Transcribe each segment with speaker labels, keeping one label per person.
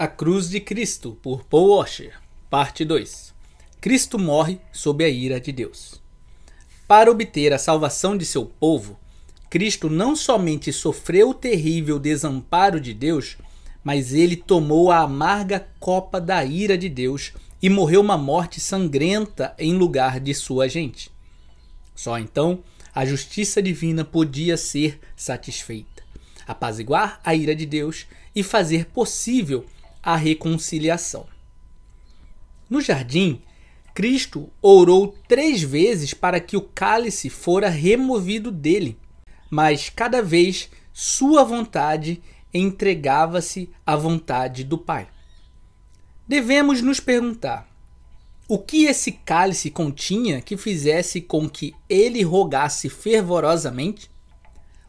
Speaker 1: A Cruz de Cristo, por Paul Washer, parte 2. Cristo morre sob a ira de Deus. Para obter a salvação de seu povo, Cristo não somente sofreu o terrível desamparo de Deus, mas ele tomou a amarga copa da ira de Deus e morreu uma morte sangrenta em lugar de sua gente. Só então a justiça divina podia ser satisfeita, apaziguar a ira de Deus e fazer possível a reconciliação. No jardim, Cristo orou três vezes para que o cálice fora removido dele, mas cada vez sua vontade entregava-se à vontade do Pai. Devemos nos perguntar: o que esse cálice continha que fizesse com que ele rogasse fervorosamente?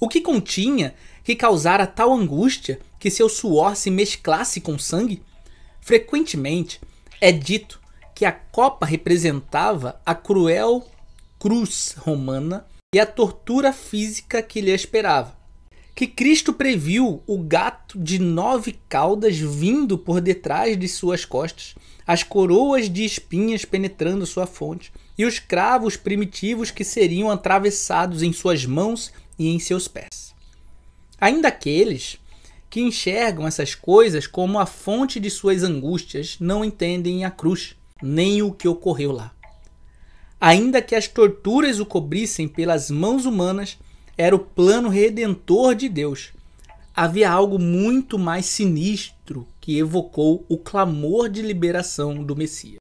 Speaker 1: O que continha que causara tal angústia que seu suor se mesclasse com sangue? Frequentemente é dito que a copa representava a cruel cruz romana e a tortura física que lhe esperava. Que Cristo previu o gato de nove caudas vindo por detrás de suas costas, as coroas de espinhas penetrando sua fonte e os cravos primitivos que seriam atravessados em suas mãos e em seus pés. Ainda aqueles que enxergam essas coisas como a fonte de suas angústias não entendem a cruz, nem o que ocorreu lá. Ainda que as torturas o cobrissem pelas mãos humanas, era o plano redentor de Deus. Havia algo muito mais sinistro que evocou o clamor de liberação do Messias.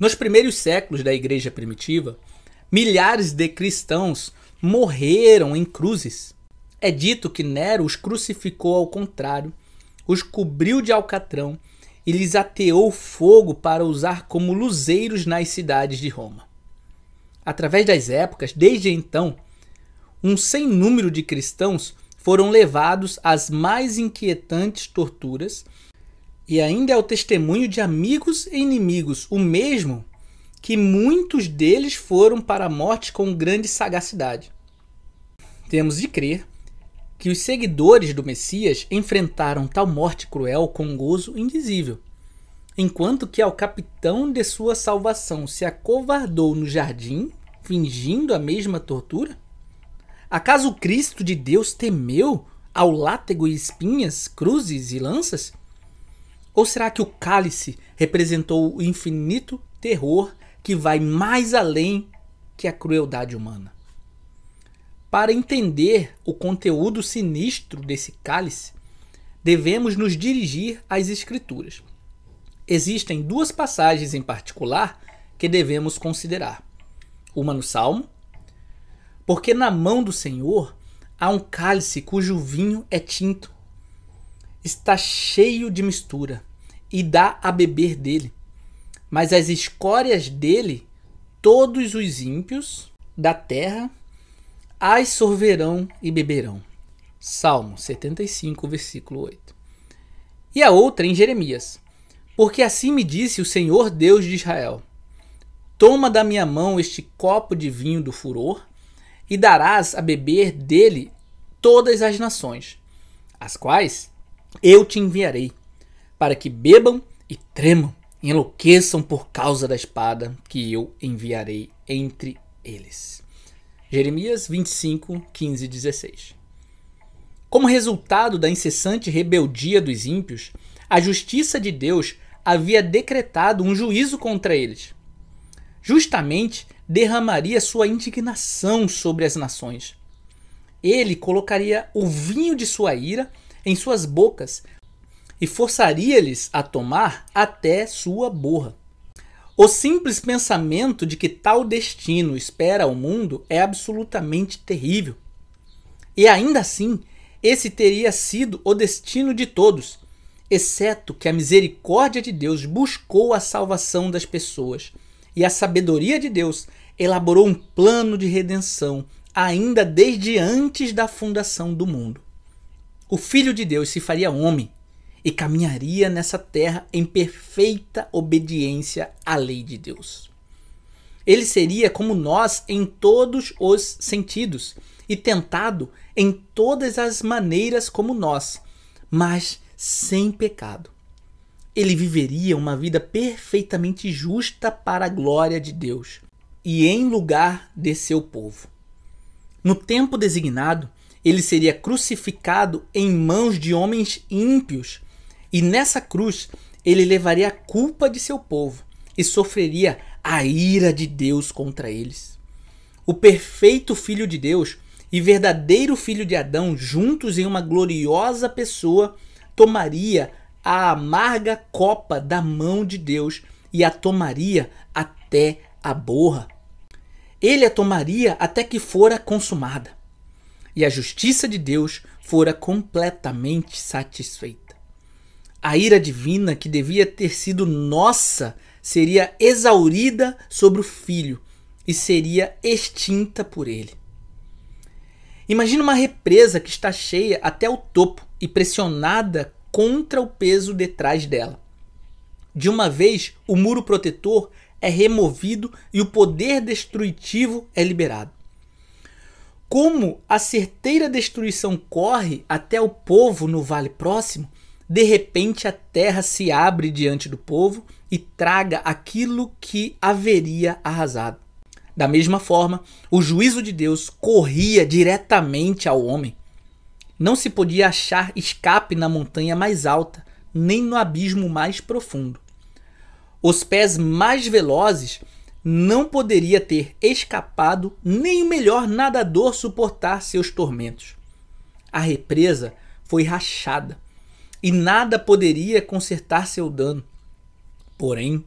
Speaker 1: Nos primeiros séculos da Igreja Primitiva, milhares de cristãos morreram em cruzes é dito que Nero os crucificou ao contrário, os cobriu de alcatrão e lhes ateou fogo para usar como luzeiros nas cidades de Roma. Através das épocas, desde então, um sem número de cristãos foram levados às mais inquietantes torturas, e ainda é o testemunho de amigos e inimigos, o mesmo que muitos deles foram para a morte com grande sagacidade. Temos de crer que os seguidores do Messias enfrentaram tal morte cruel com gozo indizível. Enquanto que ao capitão de sua salvação se acovardou no jardim, fingindo a mesma tortura? Acaso o Cristo de Deus temeu ao látego e espinhas, cruzes e lanças? Ou será que o cálice representou o infinito terror que vai mais além que a crueldade humana? Para entender o conteúdo sinistro desse cálice, devemos nos dirigir às Escrituras. Existem duas passagens em particular que devemos considerar. Uma no Salmo, porque na mão do Senhor há um cálice cujo vinho é tinto, está cheio de mistura, e dá a beber dele. Mas as escórias dele, todos os ímpios da terra Ai sorverão e beberão. Salmo 75, versículo 8. E a outra em Jeremias. Porque assim me disse o Senhor Deus de Israel: Toma da minha mão este copo de vinho do furor, e darás a beber dele todas as nações, as quais eu te enviarei, para que bebam e tremam, e enlouqueçam por causa da espada que eu enviarei entre eles. Jeremias 25, 15 e 16. Como resultado da incessante rebeldia dos ímpios, a justiça de Deus havia decretado um juízo contra eles. Justamente derramaria sua indignação sobre as nações. Ele colocaria o vinho de sua ira em suas bocas e forçaria-lhes a tomar até sua borra. O simples pensamento de que tal destino espera o mundo é absolutamente terrível. E ainda assim, esse teria sido o destino de todos, exceto que a misericórdia de Deus buscou a salvação das pessoas e a sabedoria de Deus elaborou um plano de redenção ainda desde antes da fundação do mundo. O Filho de Deus se faria homem e caminharia nessa terra em perfeita obediência à lei de Deus. Ele seria como nós em todos os sentidos e tentado em todas as maneiras como nós, mas sem pecado. Ele viveria uma vida perfeitamente justa para a glória de Deus e em lugar de seu povo. No tempo designado, ele seria crucificado em mãos de homens ímpios e nessa cruz ele levaria a culpa de seu povo e sofreria a ira de Deus contra eles. O perfeito Filho de Deus e verdadeiro Filho de Adão, juntos em uma gloriosa pessoa, tomaria a amarga copa da mão de Deus e a tomaria até a borra. Ele a tomaria até que fora consumada e a justiça de Deus fora completamente satisfeita. A ira divina, que devia ter sido nossa, seria exaurida sobre o filho e seria extinta por ele. Imagina uma represa que está cheia até o topo e pressionada contra o peso detrás dela. De uma vez, o muro protetor é removido e o poder destrutivo é liberado. Como a certeira destruição corre até o povo no vale próximo, de repente a terra se abre diante do povo e traga aquilo que haveria arrasado. Da mesma forma, o juízo de Deus corria diretamente ao homem. Não se podia achar escape na montanha mais alta, nem no abismo mais profundo. Os pés mais velozes não poderia ter escapado, nem o melhor nadador suportar seus tormentos. A represa foi rachada e nada poderia consertar seu dano. Porém,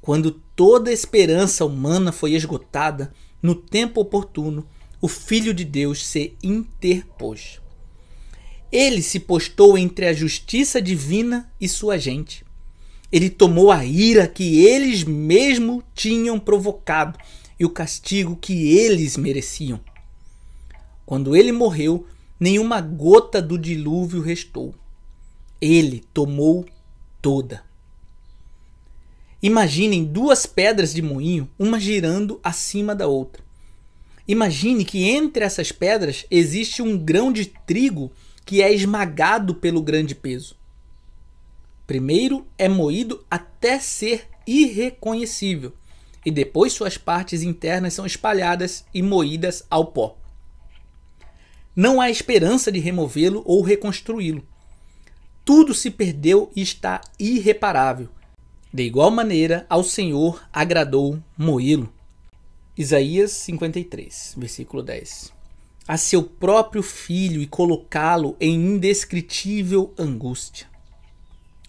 Speaker 1: quando toda esperança humana foi esgotada, no tempo oportuno, o Filho de Deus se interpôs. Ele se postou entre a justiça divina e sua gente. Ele tomou a ira que eles mesmo tinham provocado e o castigo que eles mereciam. Quando ele morreu, nenhuma gota do dilúvio restou. Ele tomou toda. Imaginem duas pedras de moinho, uma girando acima da outra. Imagine que entre essas pedras existe um grão de trigo que é esmagado pelo grande peso. Primeiro é moído até ser irreconhecível, e depois suas partes internas são espalhadas e moídas ao pó. Não há esperança de removê-lo ou reconstruí-lo tudo se perdeu e está irreparável. De igual maneira, ao Senhor agradou moí-lo. Isaías 53, versículo 10. A seu próprio filho e colocá-lo em indescritível angústia.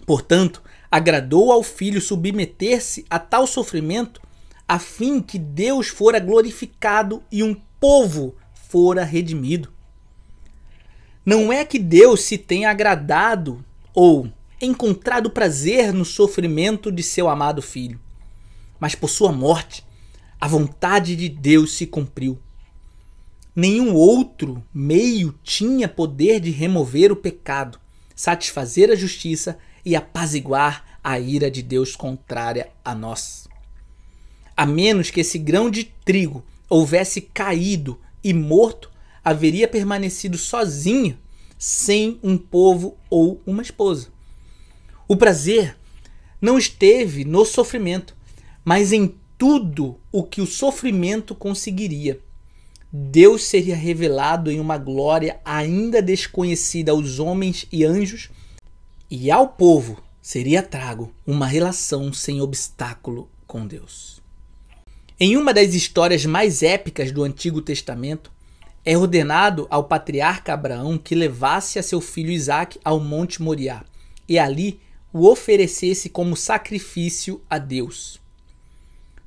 Speaker 1: Portanto, agradou ao filho submeter-se a tal sofrimento, a fim que Deus fora glorificado e um povo fora redimido. Não é que Deus se tenha agradado ou encontrado prazer no sofrimento de seu amado filho, mas por sua morte, a vontade de Deus se cumpriu. Nenhum outro meio tinha poder de remover o pecado, satisfazer a justiça e apaziguar a ira de Deus contrária a nós. A menos que esse grão de trigo houvesse caído e morto haveria permanecido sozinho sem um povo ou uma esposa. O prazer não esteve no sofrimento, mas em tudo o que o sofrimento conseguiria. Deus seria revelado em uma glória ainda desconhecida aos homens e anjos, e ao povo seria trago uma relação sem obstáculo com Deus. Em uma das histórias mais épicas do Antigo Testamento, é ordenado ao patriarca Abraão que levasse a seu filho Isaque ao Monte Moriá e ali o oferecesse como sacrifício a Deus.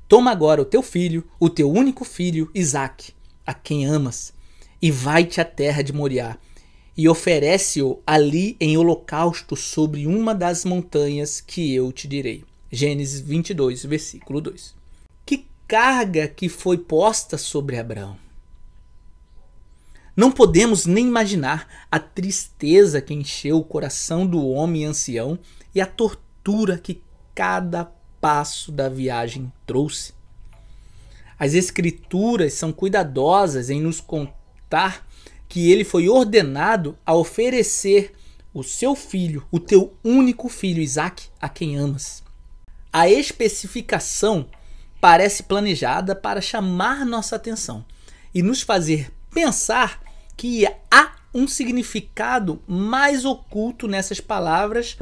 Speaker 1: Toma agora o teu filho, o teu único filho, Isaque, a quem amas, e vai-te à terra de Moriá e oferece-o ali em holocausto sobre uma das montanhas que eu te direi. Gênesis 22, versículo 2. Que carga que foi posta sobre Abraão! Não podemos nem imaginar a tristeza que encheu o coração do homem ancião e a tortura que cada passo da viagem trouxe. As Escrituras são cuidadosas em nos contar que ele foi ordenado a oferecer o seu filho, o teu único filho Isaac, a quem amas. A especificação parece planejada para chamar nossa atenção e nos fazer pensar que há um significado mais oculto nessas palavras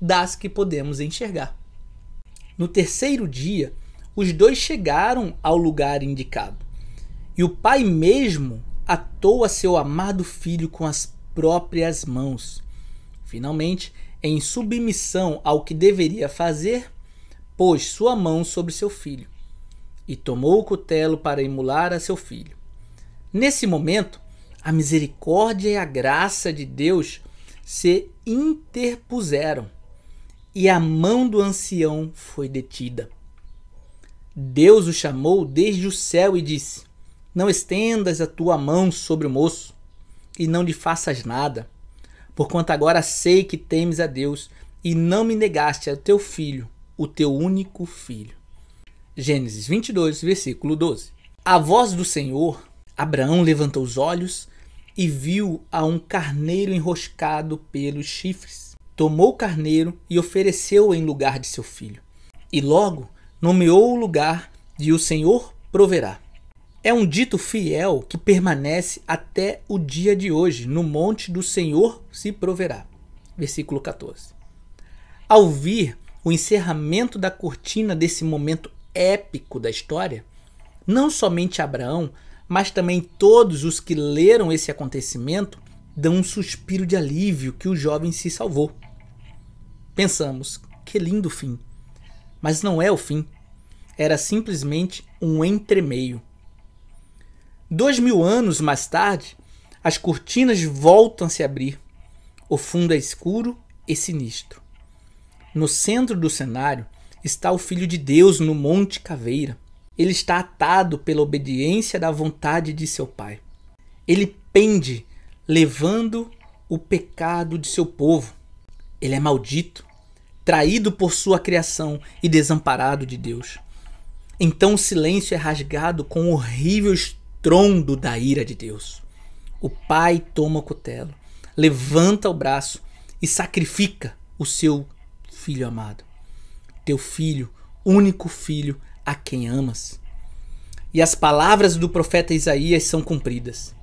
Speaker 1: das que podemos enxergar. No terceiro dia, os dois chegaram ao lugar indicado. E o pai mesmo atou a seu amado filho com as próprias mãos. Finalmente, em submissão ao que deveria fazer, pôs sua mão sobre seu filho e tomou o cutelo para emular a seu filho. Nesse momento, a misericórdia e a graça de Deus se interpuseram e a mão do ancião foi detida. Deus o chamou desde o céu e disse: Não estendas a tua mão sobre o moço e não lhe faças nada, porquanto agora sei que temes a Deus e não me negaste ao teu filho, o teu único filho. Gênesis 22, versículo 12. A voz do Senhor, Abraão levantou os olhos e viu a um carneiro enroscado pelos chifres. Tomou o carneiro e ofereceu-o em lugar de seu filho. E logo nomeou o lugar de o Senhor proverá. É um dito fiel que permanece até o dia de hoje. No monte do Senhor se proverá. Versículo 14. Ao vir o encerramento da cortina desse momento épico da história, não somente Abraão, mas também todos os que leram esse acontecimento dão um suspiro de alívio que o jovem se salvou. Pensamos, que lindo fim. Mas não é o fim. Era simplesmente um entremeio. Dois mil anos mais tarde, as cortinas voltam a se abrir. O fundo é escuro e sinistro. No centro do cenário está o Filho de Deus no Monte Caveira ele está atado pela obediência da vontade de seu Pai. Ele pende, levando o pecado de seu povo. Ele é maldito, traído por sua criação e desamparado de Deus. Então o silêncio é rasgado com o horrível estrondo da ira de Deus. O pai toma o cutelo, levanta o braço e sacrifica o seu filho amado. Teu filho, único filho, a quem amas. E as palavras do profeta Isaías são cumpridas.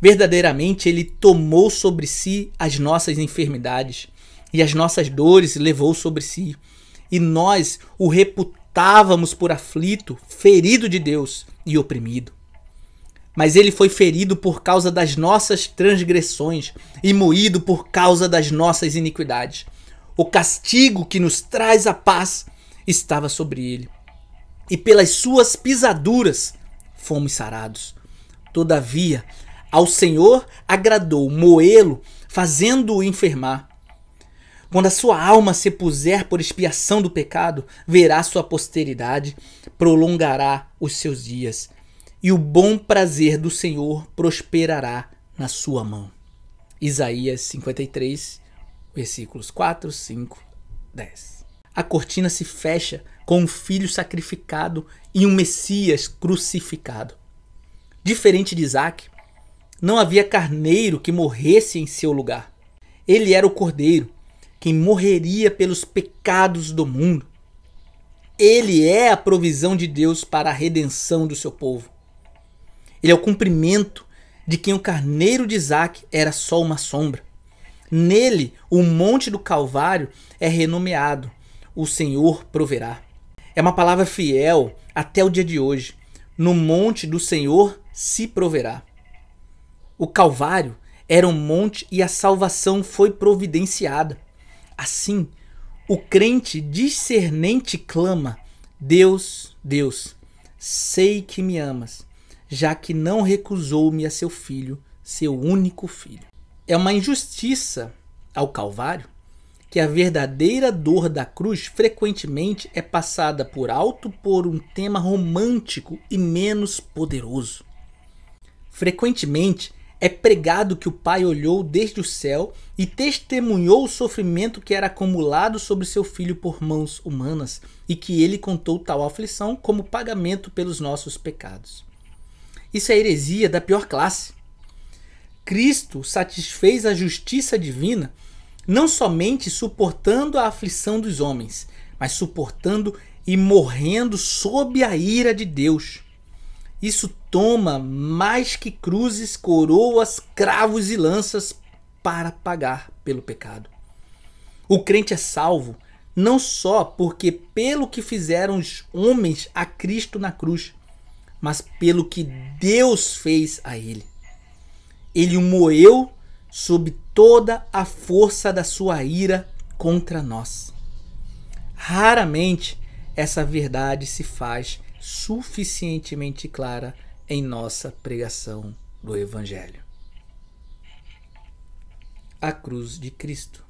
Speaker 1: Verdadeiramente, ele tomou sobre si as nossas enfermidades e as nossas dores levou sobre si. E nós o reputávamos por aflito, ferido de Deus e oprimido. Mas ele foi ferido por causa das nossas transgressões e moído por causa das nossas iniquidades. O castigo que nos traz a paz estava sobre ele e pelas suas pisaduras fomos sarados. Todavia, ao Senhor agradou moê-lo, fazendo-o enfermar. Quando a sua alma se puser por expiação do pecado, verá sua posteridade, prolongará os seus dias, e o bom prazer do Senhor prosperará na sua mão. Isaías 53, versículos 4, 5, 10 a cortina se fecha com um filho sacrificado e um Messias crucificado. Diferente de Isaac, não havia carneiro que morresse em seu lugar. Ele era o cordeiro, quem morreria pelos pecados do mundo. Ele é a provisão de Deus para a redenção do seu povo. Ele é o cumprimento de quem o carneiro de Isaac era só uma sombra. Nele, o monte do Calvário é renomeado o Senhor proverá. É uma palavra fiel até o dia de hoje. No monte do Senhor se proverá. O Calvário era um monte e a salvação foi providenciada. Assim, o crente discernente clama: Deus, Deus, sei que me amas, já que não recusou-me a seu filho, seu único filho. É uma injustiça ao Calvário que a verdadeira dor da cruz frequentemente é passada por alto por um tema romântico e menos poderoso. Frequentemente é pregado que o Pai olhou desde o céu e testemunhou o sofrimento que era acumulado sobre seu filho por mãos humanas e que ele contou tal aflição como pagamento pelos nossos pecados. Isso é heresia da pior classe. Cristo satisfez a justiça divina não somente suportando a aflição dos homens, mas suportando e morrendo sob a ira de Deus. Isso toma mais que cruzes, coroas, cravos e lanças para pagar pelo pecado. O crente é salvo não só porque pelo que fizeram os homens a Cristo na cruz, mas pelo que Deus fez a ele. Ele o moeu sob toda a força da sua ira contra nós. Raramente essa verdade se faz suficientemente clara em nossa pregação do Evangelho. A cruz de Cristo.